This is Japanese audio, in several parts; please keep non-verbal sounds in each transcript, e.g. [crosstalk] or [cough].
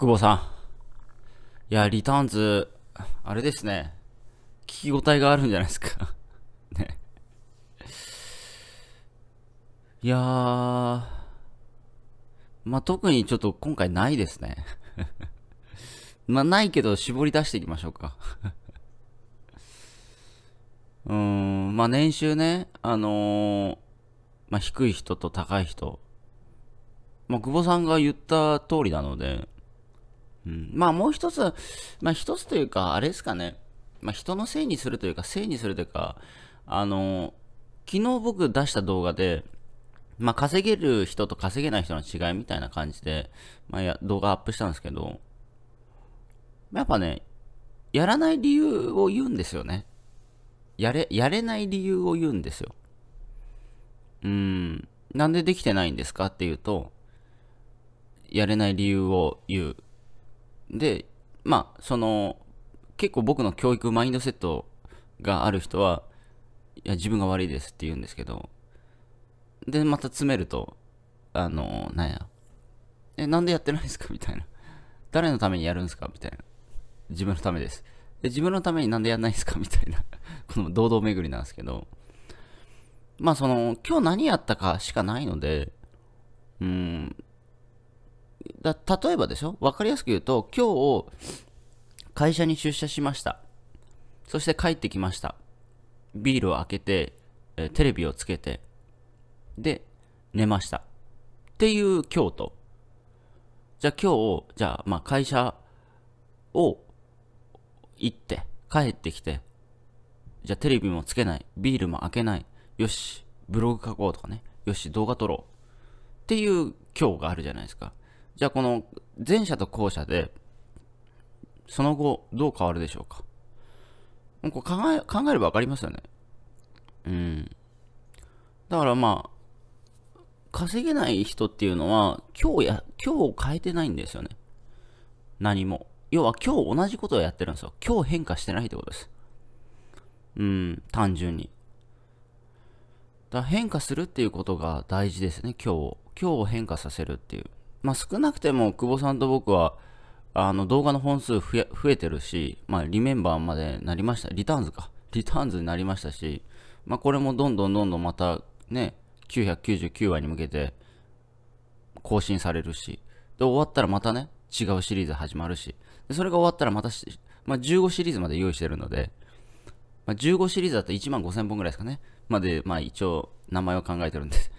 久保さん。いや、リターンズ、あれですね。聞き応えがあるんじゃないですか [laughs] ね。いやー、まあ、特にちょっと今回ないですね。[laughs] まあ、ないけど絞り出していきましょうか [laughs] うーん、まあ、年収ね、あのー、まあ、低い人と高い人。まあ、久保さんが言った通りなので、うん、まあもう一つ、まあ一つというか、あれですかね、まあ人のせいにするというか、せいにするというか、あの、昨日僕出した動画で、まあ稼げる人と稼げない人の違いみたいな感じで、まあや動画アップしたんですけど、やっぱね、やらない理由を言うんですよね。やれ、やれない理由を言うんですよ。うん、なんでできてないんですかっていうと、やれない理由を言う。で、まあ、その、結構僕の教育マインドセットがある人は、いや、自分が悪いですって言うんですけど、で、また詰めると、あの、なんや、え、なんでやってないんですか [laughs] みたいな。誰のためにやるんですかみたいな。自分のためです。で、自分のためになんでやんないんですか [laughs] みたいな。この堂々巡りなんですけど、まあその、今日何やったかしかないので、うん、だ例えばでしょ分かりやすく言うと今日会社に出社しましたそして帰ってきましたビールを開けて、えテレビをつけてで寝ましたっていう今日とじゃあ今日じゃあまあ会社を行って帰ってきてじゃあテレビもつけないビールも開けないよしブログ書こうとかねよし動画撮ろうっていう今日があるじゃないですかじゃあこの前者と後者で、その後どう変わるでしょうか。こう考え考えればわかりますよね。うん。だからまあ、稼げない人っていうのは、今日や、今日を変えてないんですよね。何も。要は今日同じことをやってるんですよ。今日変化してないってことです。うん、単純に。だ変化するっていうことが大事ですね、今日を。今日を変化させるっていう。まあ、少なくても久保さんと僕はあの動画の本数増えてるし、まあ、リメンバーまでなりました、リターンズか、リターンズになりましたし、まあ、これもどんどんどんどんまたね、999話に向けて更新されるし、で、終わったらまたね、違うシリーズ始まるし、でそれが終わったらまたまあ、15シリーズまで用意してるので、まあ、15シリーズだと1万5000本ぐらいですかね、まで、まあ、一応名前を考えてるんです。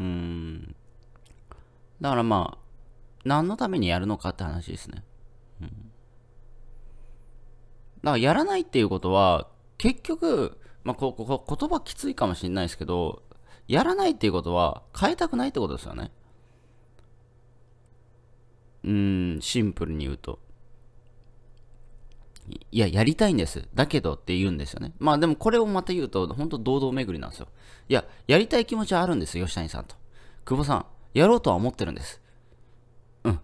うん。だからまあ、何のためにやるのかって話ですね。うん。だからやらないっていうことは、結局、まあ、ここ言葉きついかもしれないですけど、やらないっていうことは変えたくないってことですよね。うん、シンプルに言うと。いや、やりたいんです。だけどって言うんですよね。まあでもこれをまた言うと、本当堂々巡りなんですよ。いや、やりたい気持ちはあるんですよ、吉谷さんと。久保さん、やろうとは思ってるんです。うん。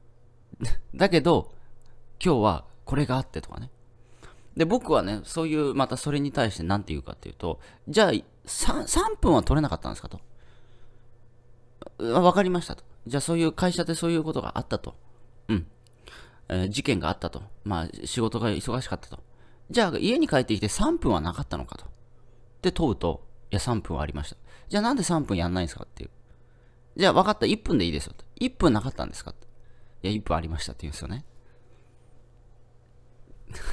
[laughs] だけど、今日はこれがあってとかね。で、僕はね、そういう、またそれに対して何て言うかっていうと、じゃあ3、3分は取れなかったんですかと。わかりましたと。じゃあそういう会社でそういうことがあったと。うん。事件があったと。まあ、仕事が忙しかったと。じゃあ、家に帰ってきて3分はなかったのかと。で問うと、いや、3分はありました。じゃあ、なんで3分やんないんですかっていう。じゃあ、分かった。1分でいいですよ。1分なかったんですかいや、1分ありましたって言うんですよね。[laughs]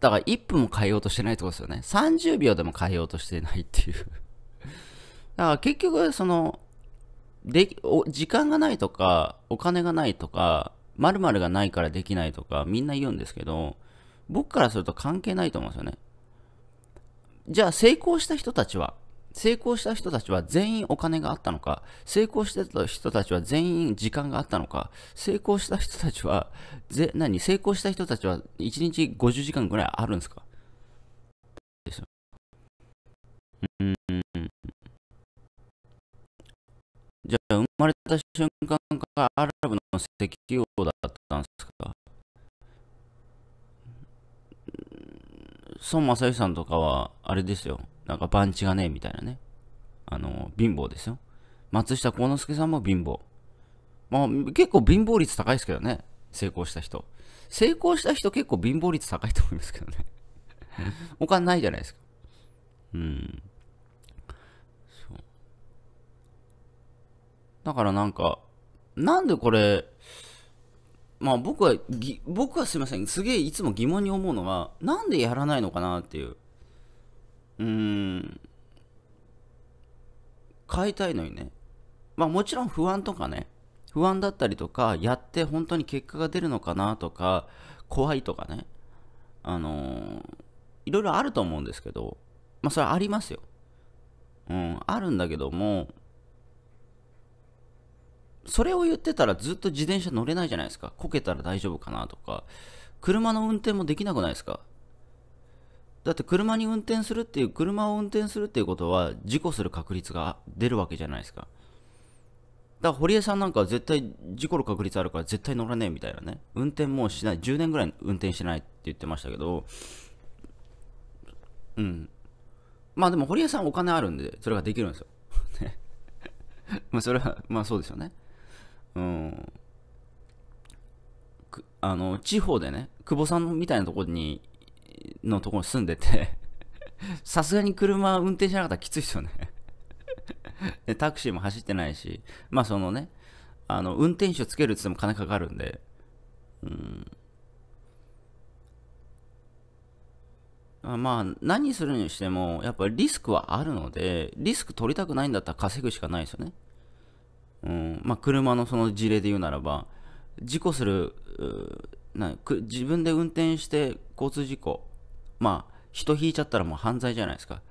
だから1分も変えようとしてないってことですよね。30秒でも変えようとしてないっていうだから結局、その、で時間がないとか、お金がないとか、〇〇がないからできないとか、みんな言うんですけど、僕からすると関係ないと思うんですよね。じゃあ成功した人たちは、成功した人たちは全員お金があったのか、成功してた人たちは全員時間があったのか、成功した人たちは、ぜ何成功した人たちは1日50時間ぐらいあるんですかですうん。じゃあ、生まれた瞬間からアラブの石油王だったんですか孫正義さんとかは、あれですよ。なんか番地がねえみたいなね。あの、貧乏ですよ。松下幸之助さんも貧乏。まあ、結構貧乏率高いですけどね。成功した人。成功した人結構貧乏率高いと思いますけどね。お [laughs] 金ないじゃないですか。うん。だからなんか、なんでこれ、まあ僕は、僕はすいません、すげえいつも疑問に思うのは、なんでやらないのかなっていう。うーん。変えたいのにね。まあもちろん不安とかね。不安だったりとか、やって本当に結果が出るのかなとか、怖いとかね。あのー、いろいろあると思うんですけど、まあそれはありますよ。うん、あるんだけども、それを言ってたらずっと自転車乗れないじゃないですか。こけたら大丈夫かなとか。車の運転もできなくないですかだって車に運転するっていう、車を運転するっていうことは事故する確率が出るわけじゃないですか。だから堀江さんなんかは絶対事故る確率あるから絶対乗らねえみたいなね。運転もうしない。10年ぐらい運転してないって言ってましたけど、うん。まあでも堀江さんお金あるんで、それができるんですよ。[laughs] ね。まあそれは、まあそうですよね。うん、あの地方でね、久保さんみたいなところにのところに住んでて [laughs] さすがに車運転しなかったらきついですよね [laughs] タクシーも走ってないし、まあそのね、あの運転手つけるって言っても金かかるんで、うん、あまあ何するにしてもやっぱりリスクはあるのでリスク取りたくないんだったら稼ぐしかないですよねうんまあ、車のその事例で言うならば、事故する、な自分で運転して交通事故、まあ、人引いちゃったらもう犯罪じゃないですか。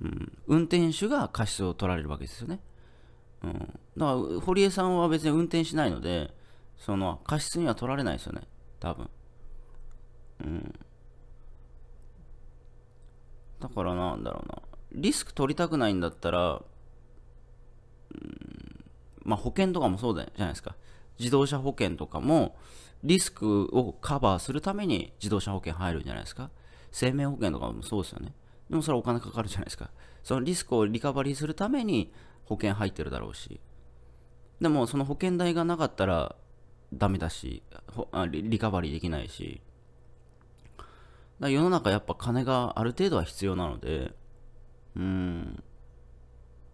うん、運転手が過失を取られるわけですよね。うん、だから、堀江さんは別に運転しないので、その過失には取られないですよね、多分。うん。だからなんだろうな。リスク取りたくないんだったら、うんまあ、保険とかもそうじゃないですか。自動車保険とかも、リスクをカバーするために自動車保険入るんじゃないですか。生命保険とかもそうですよね。でもそれはお金かかるじゃないですか。そのリスクをリカバリーするために保険入ってるだろうし。でもその保険代がなかったらダメだし、リカバリーできないし。だ世の中やっぱ金がある程度は必要なので、うん。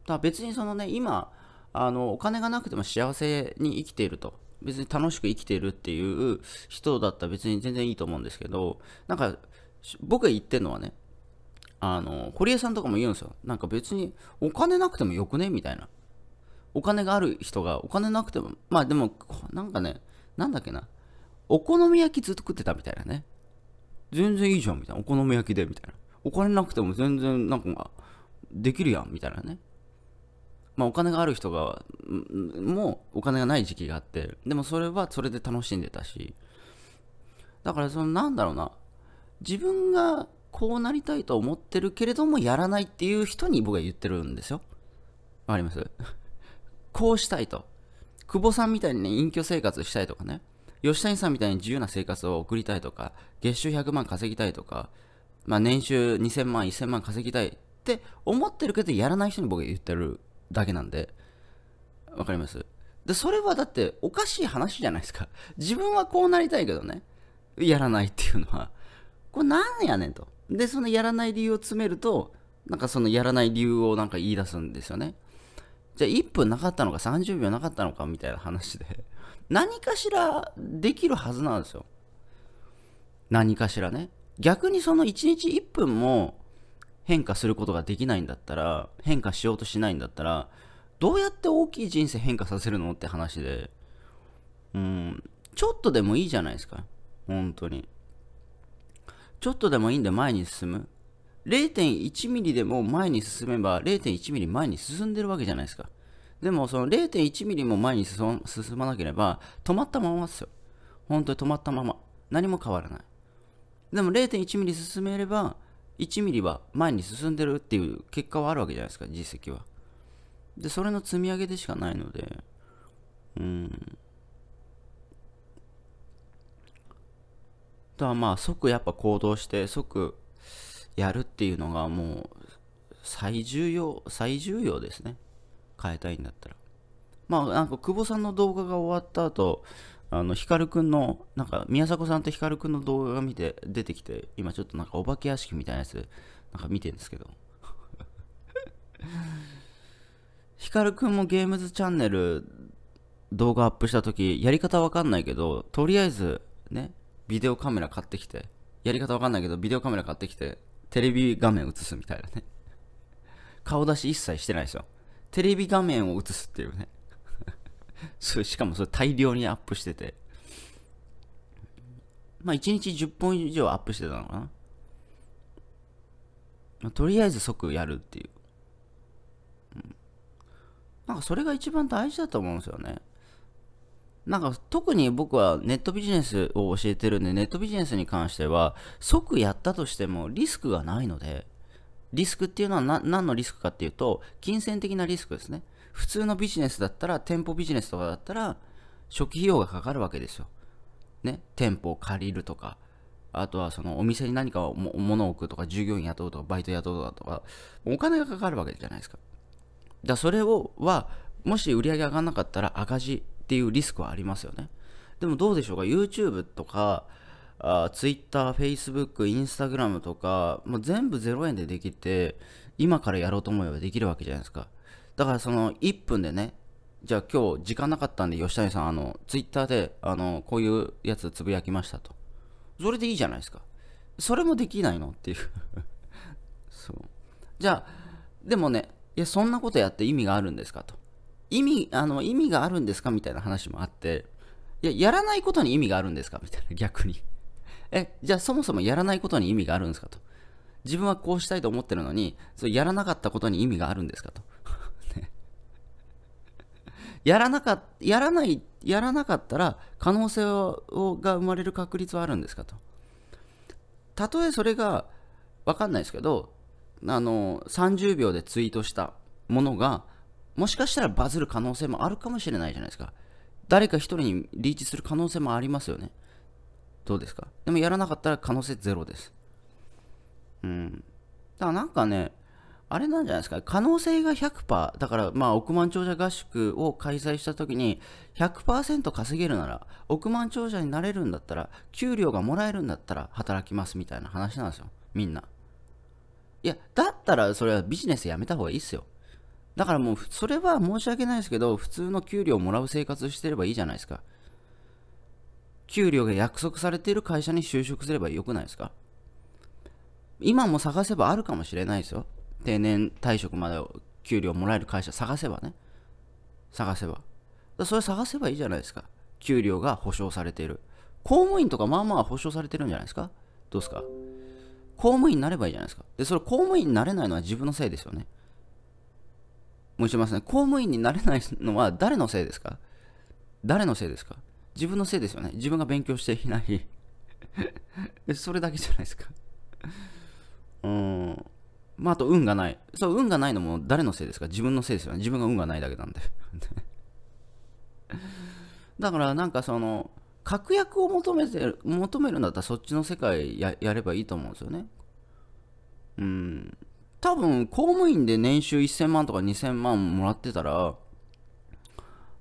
だ別にそのね、今、あのお金がなくても幸せに生きていると別に楽しく生きているっていう人だったら別に全然いいと思うんですけどなんか僕が言ってるのはねあの堀江さんとかも言うんですよなんか別にお金なくてもよくねみたいなお金がある人がお金なくてもまあでもなんかねなんだっけなお好み焼きずっと食ってたみたいなね全然いいじゃんみたいなお好み焼きでみたいなお金なくても全然なんかできるやんみたいなねまあ、お金がある人がもうお金がない時期があってでもそれはそれで楽しんでたしだからそのなんだろうな自分がこうなりたいと思ってるけれどもやらないっていう人に僕は言ってるんですよわかります [laughs] こうしたいと久保さんみたいにね隠居生活したいとかね吉谷さんみたいに自由な生活を送りたいとか月収100万稼ぎたいとか、まあ、年収2000万1000万稼ぎたいって思ってるけどやらない人に僕は言ってるだけなんで、わかりますで、それはだっておかしい話じゃないですか。[laughs] 自分はこうなりたいけどね、やらないっていうのは、これなんやねんと。で、そのやらない理由を詰めると、なんかそのやらない理由をなんか言い出すんですよね。じゃあ1分なかったのか30秒なかったのかみたいな話で、[laughs] 何かしらできるはずなんですよ。何かしらね。逆にその1日1分も変化することができないんだったら変化しようとしないんだったらどうやって大きい人生変化させるのって話でうんちょっとでもいいじゃないですか本当にちょっとでもいいんで前に進む0.1ミリでも前に進めば0.1ミリ前に進んでるわけじゃないですかでもその0.1ミリも前に進まなければ止まったままですよ本当に止まったまま何も変わらないでも0.1ミリ進めれば1ミリは前に進んでるっていう結果はあるわけじゃないですか、実績は。で、それの積み上げでしかないので、うん。とはまあ、即やっぱ行動して、即やるっていうのがもう、最重要、最重要ですね。変えたいんだったら。まあ、なんか久保さんの動画が終わった後、あの、ヒカルくんの、なんか、宮迫さんとヒカルくんの動画が見て、出てきて、今ちょっとなんかお化け屋敷みたいなやつ、なんか見てるんですけど。ヒカルくんもゲームズチャンネル動画アップした時、やり方わかんないけど、とりあえず、ね、ビデオカメラ買ってきて、やり方わかんないけど、ビデオカメラ買ってきて、テレビ画面映すみたいなね。顔出し一切してないですよ。テレビ画面を映すっていうね。[laughs] それしかもそれ大量にアップしてて。まあ1日10本以上アップしてたのかな。まあ、とりあえず即やるっていう。うん、なんかそれが一番大事だと思うんですよね。なんか特に僕はネットビジネスを教えてるんで、ネットビジネスに関しては、即やったとしてもリスクがないので、リスクっていうのは何のリスクかっていうと、金銭的なリスクですね。普通のビジネスだったら、店舗ビジネスとかだったら、初期費用がかかるわけですよ。ね、店舗を借りるとか、あとはそのお店に何か物を置くとか、従業員雇うとか、バイト雇うとか、お金がかかるわけじゃないですか。だそれをは、もし売り上げ上がらなかったら赤字っていうリスクはありますよね。でもどうでしょうか、YouTube とか、あ Twitter、Facebook、Instagram とか、もう全部0円でできて、今からやろうと思えばできるわけじゃないですか。だからその1分でね、じゃあ今日時間なかったんで吉谷さん、あの、ツイッターで、あの、こういうやつつぶやきましたと。それでいいじゃないですか。それもできないのっていう [laughs] そう。じゃあ、でもね、いや、そんなことやって意味があるんですかと。意味、あの、意味があるんですかみたいな話もあって、いや、やらないことに意味があるんですかみたいな、逆にえ、じゃあそもそもやらないことに意味があるんですかと。自分はこうしたいと思ってるのに、そやらなかったことに意味があるんですかと。やらなかやらないやらなかったら可能性をが生まれる確率はあるんですかとたとえそれが分かんないですけどあの30秒でツイートしたものがもしかしたらバズる可能性もあるかもしれないじゃないですか誰か1人にリーチする可能性もありますよねどうですかでもやらなかったら可能性ゼロですうんだからなんかねあれなんじゃないですか、可能性が100%、だからまあ億万長者合宿を開催したときに100%稼げるなら、億万長者になれるんだったら、給料がもらえるんだったら働きますみたいな話なんですよ、みんな。いや、だったらそれはビジネスやめた方がいいっすよ。だからもう、それは申し訳ないですけど、普通の給料をもらう生活してればいいじゃないですか。給料が約束されている会社に就職すればよくないですか今も探せばあるかもしれないですよ。定年退職まで給料もらえる会社探せばね探せばそれ探せばいいじゃないですか給料が保証されている公務員とかまあまあ保証されてるんじゃないですかどうですか公務員になればいいじゃないですかでそれ公務員になれないのは自分のせいですよねもう一ますね公務員になれないのは誰のせいですか誰のせいですか自分のせいですよね自分が勉強していない [laughs] それだけじゃないですかうんまあ、あと運がない。そう、運がないのも誰のせいですか自分のせいですよね。自分が運がないだけなんで。[laughs] だからなんかその、確約を求めてる、求めるんだったらそっちの世界ややればいいと思うんですよね。うん。多分、公務員で年収1000万とか2000万もらってたら、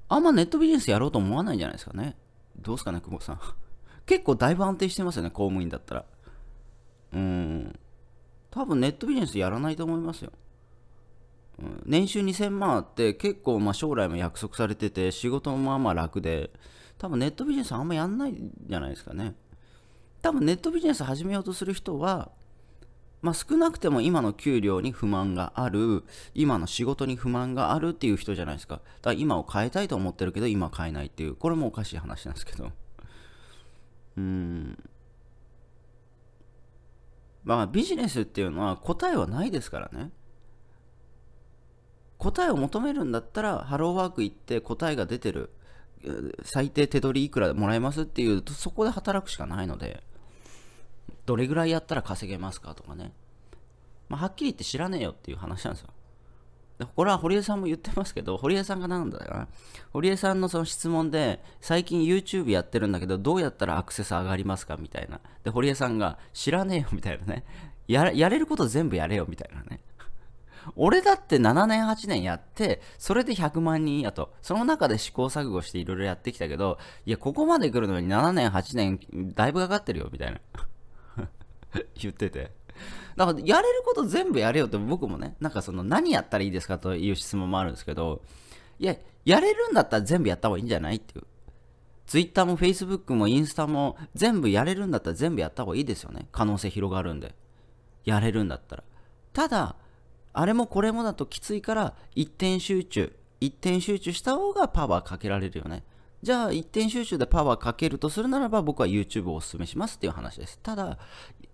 あんまネットビジネスやろうと思わないんじゃないですかね。どうすかね、久保さん。[laughs] 結構だいぶ安定してますよね、公務員だったら。うん。多分ネットビジネスやらないと思いますよ。うん、年収2000万って結構ま将来も約束されてて仕事もまあまあ楽で多分ネットビジネスあんまやんないじゃないですかね多分ネットビジネス始めようとする人は、まあ、少なくても今の給料に不満がある今の仕事に不満があるっていう人じゃないですかだから今を変えたいと思ってるけど今変えないっていうこれもおかしい話なんですけどうんまあ、ビジネスっていうのは答えはないですからね。答えを求めるんだったら、ハローワーク行って答えが出てる、最低手取りいくらもらえますっていうと、そこで働くしかないので、どれぐらいやったら稼げますかとかね。まあ、はっきり言って知らねえよっていう話なんですよ。これは堀江さんも言ってますけど、堀江さんが何だかな。堀江さんのその質問で、最近 YouTube やってるんだけど、どうやったらアクセス上がりますかみたいな。で、堀江さんが、知らねえよ、みたいなね。ややれること全部やれよ、みたいなね。俺だって7年8年やって、それで100万人やと。その中で試行錯誤していろいろやってきたけど、いや、ここまで来るのに7年8年、だいぶかかってるよ、みたいな。[laughs] 言ってて。だからやれること全部やれよって僕もね、なんかその何やったらいいですかという質問もあるんですけど、いや、やれるんだったら全部やった方がいいんじゃないっていう。Twitter も Facebook もインスタも全部やれるんだったら全部やった方がいいですよね。可能性広がるんで。やれるんだったら。ただ、あれもこれもだときついから、一点集中。一点集中した方がパワーかけられるよね。じゃあ一点集中でパワーかけるとするならば僕は YouTube をお勧めしますっていう話です。ただ、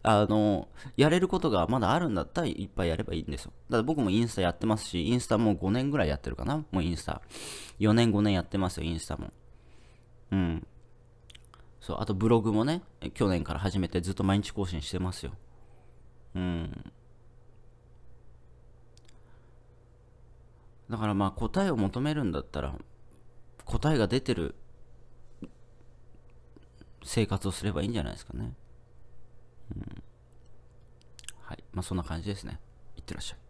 あの、やれることがまだあるんだったらいっぱいやればいいんですよ。だ僕もインスタやってますし、インスタも5年ぐらいやってるかなもうインスタ。4年5年やってますよ、インスタも。うん。そう、あとブログもね、去年から始めてずっと毎日更新してますよ。うん。だからまあ答えを求めるんだったら、答えが出てる生活をすればいいんじゃないですかね。うん。はい。まあ、そんな感じですね。いってらっしゃい。